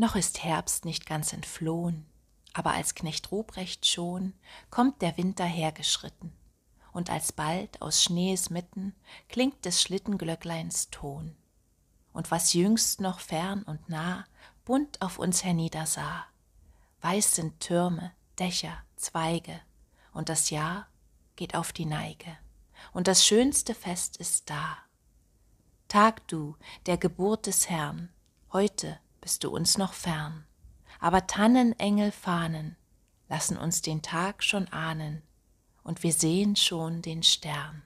Noch ist Herbst nicht ganz entflohen, aber als Knecht Ruprecht schon kommt der Winter hergeschritten, und alsbald aus Schnees mitten klingt des Schlittenglöckleins Ton. Und was jüngst noch fern und nah bunt auf uns herniedersah, weiß sind Türme, Dächer, Zweige, und das Jahr geht auf die Neige, und das schönste Fest ist da. Tag du der Geburt des Herrn, heute bist du uns noch fern. Aber Tannenengel fahnen, lassen uns den Tag schon ahnen, und wir sehen schon den Stern.